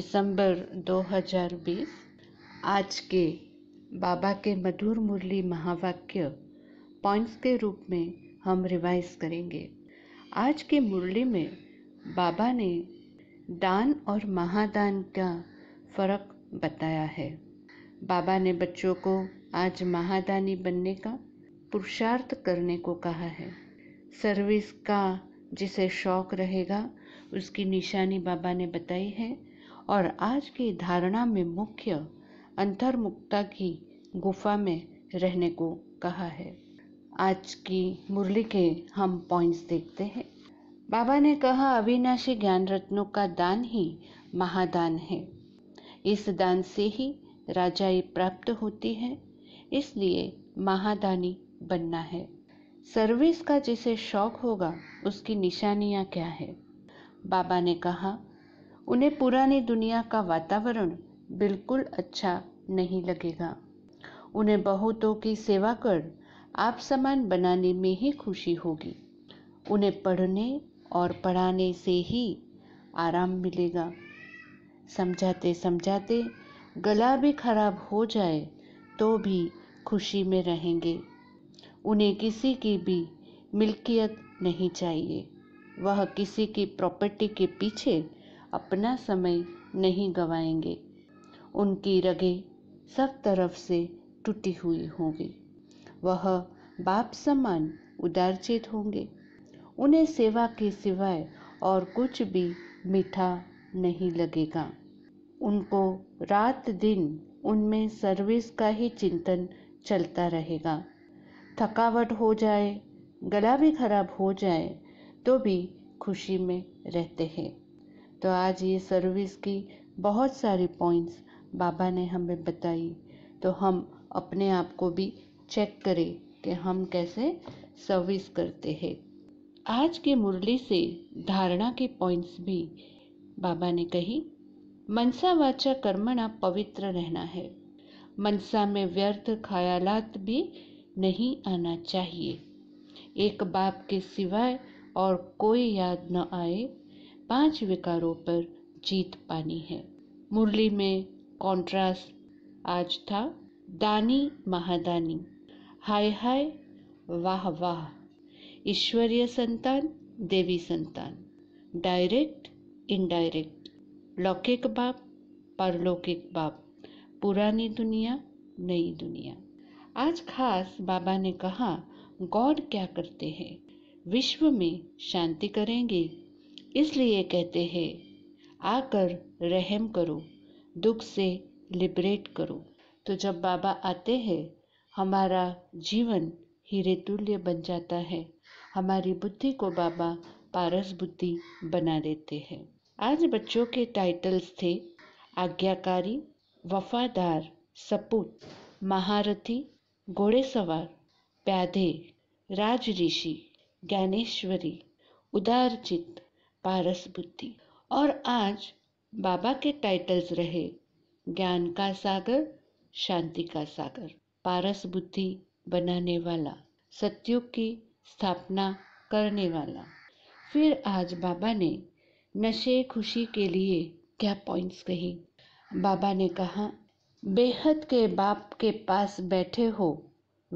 दिसंबर 2020 आज के बाबा के मधुर मुरली महावाक्य पॉइंट्स के रूप में हम रिवाइज करेंगे आज के मुरली में बाबा ने दान और महादान का फर्क बताया है बाबा ने बच्चों को आज महादानी बनने का पुरुषार्थ करने को कहा है सर्विस का जिसे शौक रहेगा उसकी निशानी बाबा ने बताई है और आज की धारणा में मुख्य अंतर्मुक्ता की गुफा में रहने को कहा है आज की मुरली के हम पॉइंट्स देखते हैं बाबा ने कहा अविनाशी ज्ञान रत्नों का दान ही महादान है इस दान से ही राजाई प्राप्त होती है इसलिए महादानी बनना है सर्विस का जिसे शौक होगा उसकी निशानियाँ क्या है बाबा ने कहा उन्हें पुरानी दुनिया का वातावरण बिल्कुल अच्छा नहीं लगेगा उन्हें बहुतों की सेवा कर आप समान बनाने में ही खुशी होगी उन्हें पढ़ने और पढ़ाने से ही आराम मिलेगा समझाते समझाते गला भी खराब हो जाए तो भी खुशी में रहेंगे उन्हें किसी की भी मिल्कियत नहीं चाहिए वह किसी की प्रॉपर्टी के पीछे अपना समय नहीं गवाएंगे उनकी रगे सब तरफ से टूटी हुई होंगी वह बाप समान उदारचित होंगे उन्हें सेवा के सिवाय और कुछ भी मीठा नहीं लगेगा उनको रात दिन उनमें सर्विस का ही चिंतन चलता रहेगा थकावट हो जाए गला भी खराब हो जाए तो भी खुशी में रहते हैं तो आज ये सर्विस की बहुत सारी पॉइंट्स बाबा ने हमें बताई तो हम अपने आप को भी चेक करें कि हम कैसे सर्विस करते हैं आज के मुरली से धारणा के पॉइंट्स भी बाबा ने कही मनसा वाचा कर्मणा पवित्र रहना है मनसा में व्यर्थ ख्यालात भी नहीं आना चाहिए एक बाप के सिवाय और कोई याद न आए पांच विकारों पर जीत पानी है मुरली में कॉन्ट्रास्ट आज था दानी महादानी हाय हाय वाह वाह ईश्वरीय संतान देवी संतान डायरेक्ट इनडायरेक्ट लौकिक बाप परलौकिक बाप पुरानी दुनिया नई दुनिया आज खास बाबा ने कहा गॉड क्या करते हैं विश्व में शांति करेंगे इसलिए कहते हैं आकर रहम करो दुख से लिबरेट करो तो जब बाबा आते हैं हमारा जीवन हीरे तुल्य बन जाता है हमारी बुद्धि को बाबा पारस बुद्धि बना देते हैं आज बच्चों के टाइटल्स थे आज्ञाकारी वफादार सपूत महारथी घोड़े सवार प्याधे राजऋषि ज्ञानेश्वरी उदारचित्त पारस बुद्धि और आज बाबा के टाइटल्स रहे ज्ञान का सागर शांति का सागर पारस बुद्धि बनाने वाला सत्युग की स्थापना करने वाला फिर आज बाबा ने नशे खुशी के लिए क्या पॉइंट्स कही बाबा ने कहा बेहद के बाप के पास बैठे हो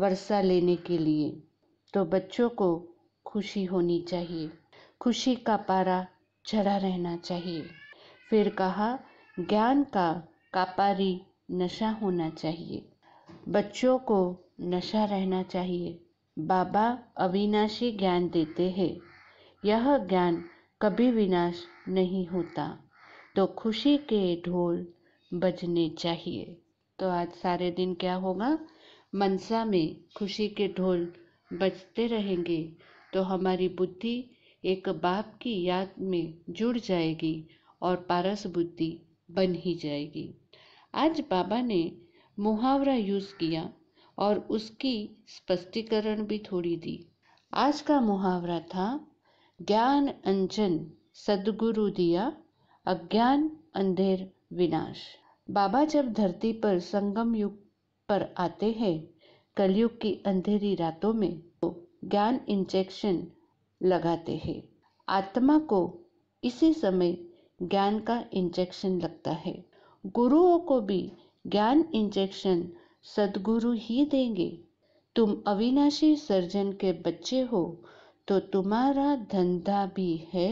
वर्षा लेने के लिए तो बच्चों को खुशी होनी चाहिए खुशी का पारा चढ़ा रहना चाहिए फिर कहा ज्ञान का कापारी नशा होना चाहिए बच्चों को नशा रहना चाहिए बाबा अविनाशी ज्ञान देते हैं यह ज्ञान कभी विनाश नहीं होता तो खुशी के ढोल बजने चाहिए तो आज सारे दिन क्या होगा मनसा में खुशी के ढोल बजते रहेंगे तो हमारी बुद्धि एक बाप की याद में जुड़ जाएगी और पारस बुद्धि बन ही जाएगी आज बाबा ने मुहावरा यूज़ किया और उसकी स्पष्टीकरण भी थोड़ी दी आज का मुहावरा था ज्ञान अंजन सदगुरु दिया अज्ञान अंधेर विनाश बाबा जब धरती पर संगम युग पर आते हैं कलयुग की अंधेरी रातों में तो ज्ञान इंजेक्शन लगाते हैं आत्मा को इसी समय ज्ञान का इंजेक्शन लगता है गुरुओं को भी ज्ञान इंजेक्शन सदगुरु ही देंगे तुम अविनाशी सर्जन के बच्चे हो तो तुम्हारा धंधा भी है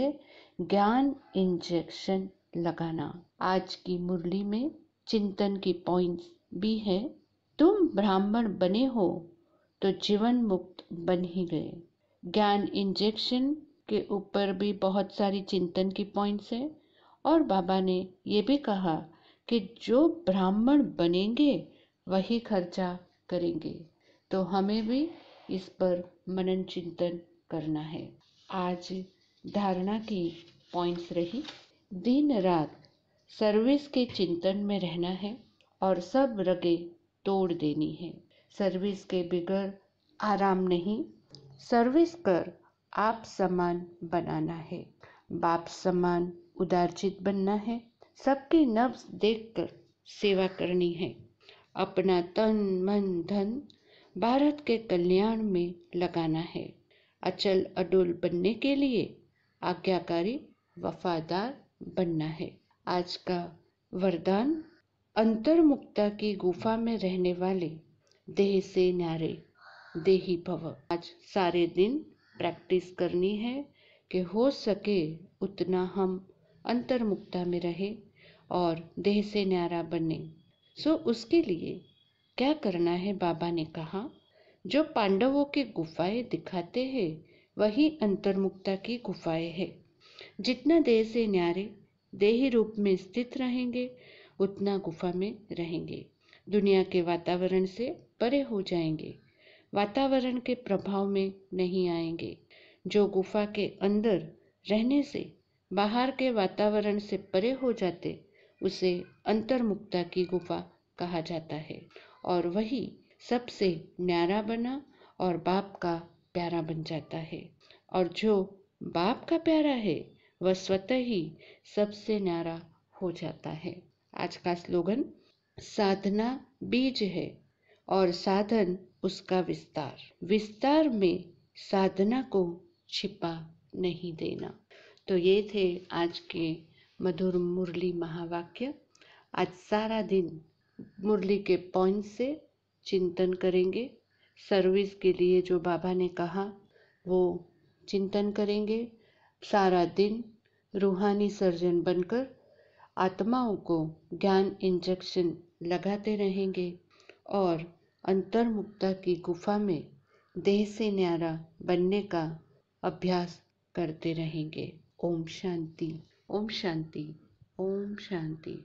ज्ञान इंजेक्शन लगाना आज की मुरली में चिंतन की पॉइंट्स भी है तुम ब्राह्मण बने हो तो जीवन मुक्त बन ही गए ज्ञान इंजेक्शन के ऊपर भी बहुत सारी चिंतन की पॉइंट्स है और बाबा ने ये भी कहा कि जो ब्राह्मण बनेंगे वही खर्चा करेंगे तो हमें भी इस पर मनन चिंतन करना है आज धारणा की पॉइंट्स रही दिन रात सर्विस के चिंतन में रहना है और सब रगे तोड़ देनी है सर्विस के बिगड़ आराम नहीं सर्विस कर आप समान बनाना है बाप समान उदारचित बनना है सबकी नब्ज देखकर सेवा करनी है अपना तन मन धन भारत के कल्याण में लगाना है अचल अडोल बनने के लिए आज्ञाकारी वफादार बनना है आज का वरदान अंतर्मुक्ता की गुफा में रहने वाले देह से न्यारे देही भव आज सारे दिन प्रैक्टिस करनी है कि हो सके उतना हम अंतर्मुक्ता में रहे और देह से न्यारा बने सो उसके लिए क्या करना है बाबा ने कहा जो पांडवों की गुफाएं दिखाते हैं वही अंतर्मुक्ता की गुफाएं है जितना देह से न्यारे देही रूप में स्थित रहेंगे उतना गुफा में रहेंगे दुनिया के वातावरण से परे हो जाएंगे वातावरण के प्रभाव में नहीं आएंगे जो गुफा के अंदर रहने से बाहर के वातावरण से परे हो जाते उसे अंतर्मुक्ता की गुफा कहा जाता है और वही सबसे न्यारा बना और बाप का प्यारा बन जाता है और जो बाप का प्यारा है वह स्वतः ही सबसे न्यारा हो जाता है आज का स्लोगन साधना बीज है और साधन उसका विस्तार विस्तार में साधना को छिपा नहीं देना तो ये थे आज के मधुर मुरली महावाक्य आज सारा दिन मुरली के पॉइंट से चिंतन करेंगे सर्विस के लिए जो बाबा ने कहा वो चिंतन करेंगे सारा दिन रूहानी सर्जन बनकर आत्माओं को ज्ञान इंजेक्शन लगाते रहेंगे और अंतर्मुक्ता की गुफा में देह से न्यारा बनने का अभ्यास करते रहेंगे ओम शांति ओम शांति ओम शांति